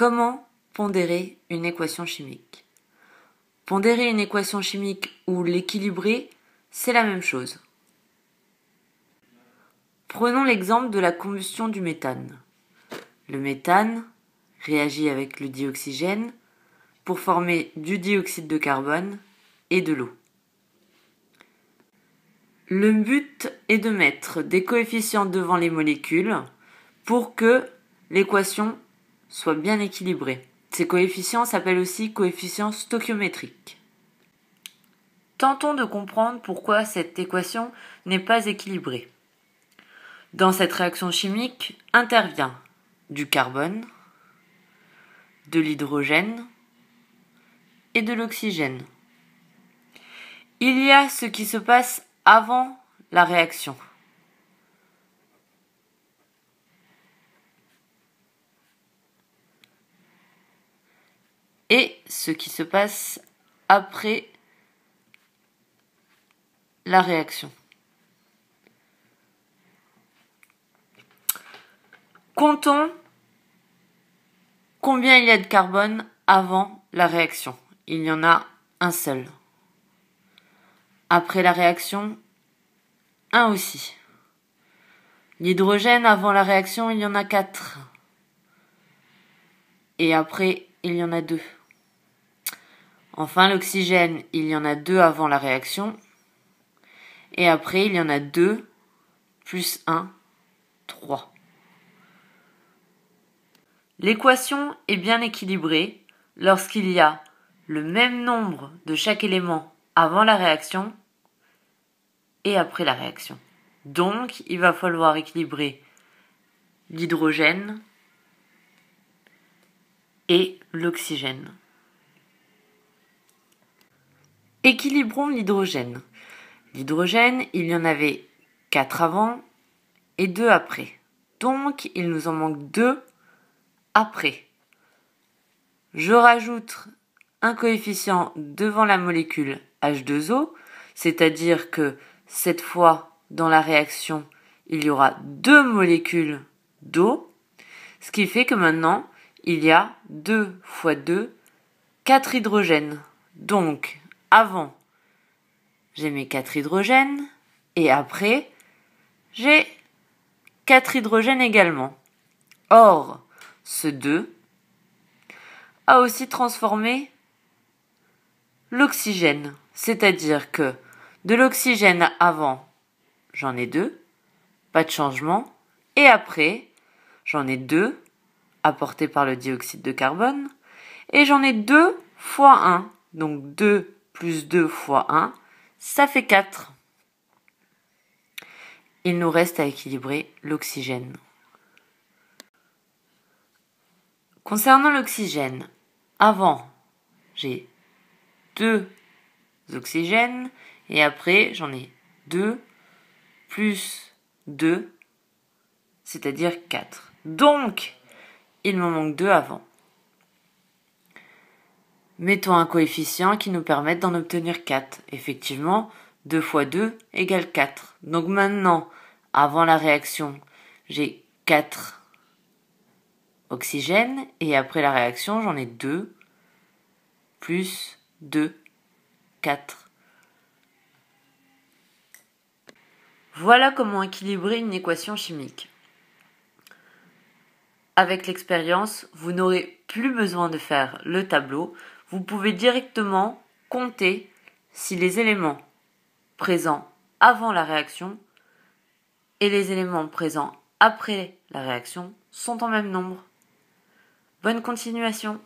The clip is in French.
Comment pondérer une équation chimique Pondérer une équation chimique ou l'équilibrer, c'est la même chose. Prenons l'exemple de la combustion du méthane. Le méthane réagit avec le dioxygène pour former du dioxyde de carbone et de l'eau. Le but est de mettre des coefficients devant les molécules pour que l'équation soit bien équilibré. Ces coefficients s'appellent aussi coefficients stoichiométriques. Tentons de comprendre pourquoi cette équation n'est pas équilibrée. Dans cette réaction chimique intervient du carbone, de l'hydrogène et de l'oxygène. Il y a ce qui se passe avant la réaction. ce qui se passe après la réaction. Comptons combien il y a de carbone avant la réaction. Il y en a un seul. Après la réaction, un aussi. L'hydrogène, avant la réaction, il y en a quatre. Et après, il y en a deux. Enfin, l'oxygène, il y en a deux avant la réaction. Et après, il y en a deux plus 1, 3. L'équation est bien équilibrée lorsqu'il y a le même nombre de chaque élément avant la réaction et après la réaction. Donc, il va falloir équilibrer l'hydrogène et l'oxygène. Équilibrons l'hydrogène. L'hydrogène, il y en avait 4 avant et 2 après. Donc, il nous en manque 2 après. Je rajoute un coefficient devant la molécule H2O, c'est-à-dire que cette fois, dans la réaction, il y aura deux molécules d'eau, ce qui fait que maintenant, il y a 2 fois 2, 4 hydrogènes. Donc, avant, j'ai mes 4 hydrogènes, et après, j'ai 4 hydrogènes également. Or, ce 2 a aussi transformé l'oxygène, c'est-à-dire que de l'oxygène avant, j'en ai 2, pas de changement, et après, j'en ai 2 apportés par le dioxyde de carbone, et j'en ai 2 fois 1, donc 2 plus 2 fois 1, ça fait 4. Il nous reste à équilibrer l'oxygène. Concernant l'oxygène, avant, j'ai 2 oxygènes et après, j'en ai 2 plus 2, c'est-à-dire 4. Donc, il me manque 2 avant. Mettons un coefficient qui nous permette d'en obtenir 4. Effectivement, 2 fois 2 égale 4. Donc maintenant, avant la réaction, j'ai 4 oxygènes. et après la réaction, j'en ai 2 plus 2, 4. Voilà comment équilibrer une équation chimique. Avec l'expérience, vous n'aurez plus besoin de faire le tableau, vous pouvez directement compter si les éléments présents avant la réaction et les éléments présents après la réaction sont en même nombre. Bonne continuation